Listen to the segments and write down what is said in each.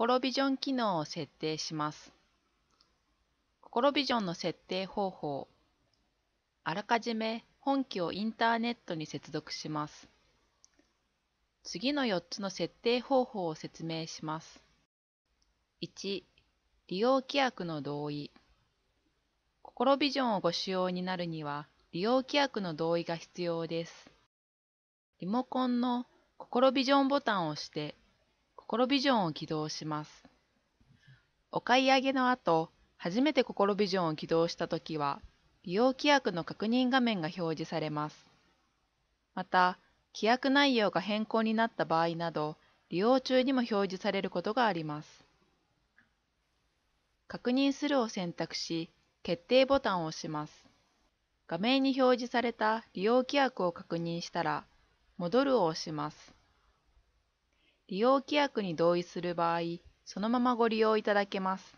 心ビジョン機能を設定します。心ビジョンの設定方法。あらかじめ本機をインターネットに接続します。次の4つの設定方法を説明します。1、利用規約の同意。心ビジョンをご使用になるには、利用規約の同意が必要です。リモコンの心ビジョンボタンを押して心ビジョンを起動します。お買い上げの後、初めて心ビジョンを起動したときは、利用規約の確認画面が表示されます。また、規約内容が変更になった場合など、利用中にも表示されることがあります。確認するを選択し、決定ボタンを押します。画面に表示された利用規約を確認したら、戻るを押します。利用規約に同意する場合、そのままご利用いただけます。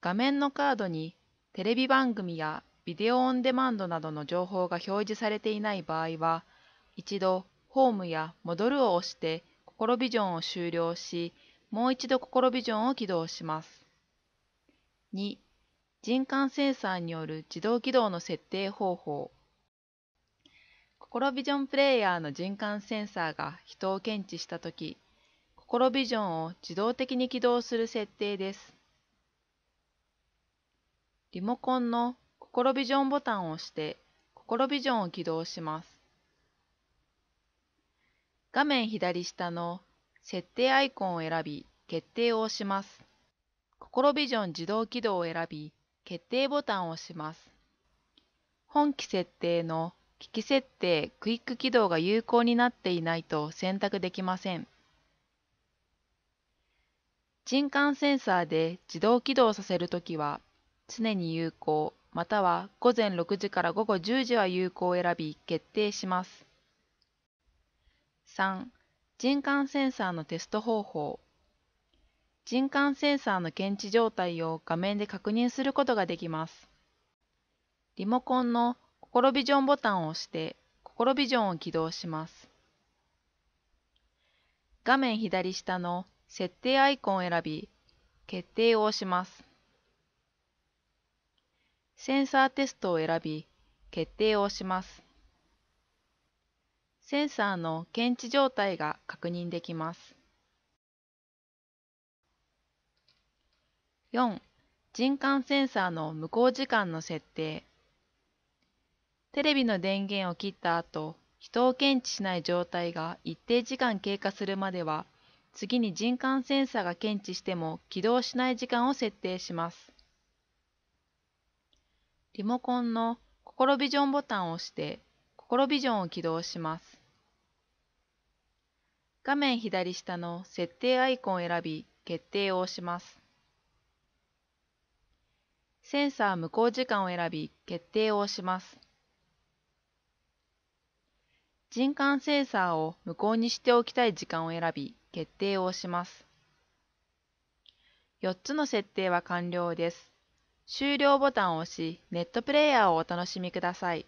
画面のカードにテレビ番組やビデオオンデマンドなどの情報が表示されていない場合は、一度ホームや戻るを押して心ビジョンを終了し、もう一度心ビジョンを起動します。2、人感センサーによる自動起動の設定方法。コロビジョンプレイヤーの循環センサーが人を検知したとき、ココロビジョンを自動的に起動する設定です。リモコンのココロビジョンボタンを押して、ココロビジョンを起動します。画面左下の設定アイコンを選び、決定を押します。ココロビジョン自動起動を選び、決定ボタンを押します。本機設定の機器設定クイック起動が有効になっていないと選択できません。人感センサーで自動起動させるときは、常に有効、または午前6時から午後10時は有効を選び決定します。3. 人感センサーのテスト方法人感センサーの検知状態を画面で確認することができます。リモコンの心ビジョンボタンを押して、心ビジョンを起動します。画面左下の設定アイコンを選び、決定を押します。センサーテストを選び、決定を押します。センサーの検知状態が確認できます。4. 人感センサーの無効時間の設定テレビの電源を切った後、人を検知しない状態が一定時間経過するまでは、次に人感センサが検知しても起動しない時間を設定します。リモコンの心ビジョンボタンを押して、心ビジョンを起動します。画面左下の設定アイコンを選び、決定を押します。センサー無効時間を選び、決定を押します。人感センサーを無効にしておきたい時間を選び、決定を押します。4つの設定は完了です。終了ボタンを押し、ネットプレイヤーをお楽しみください。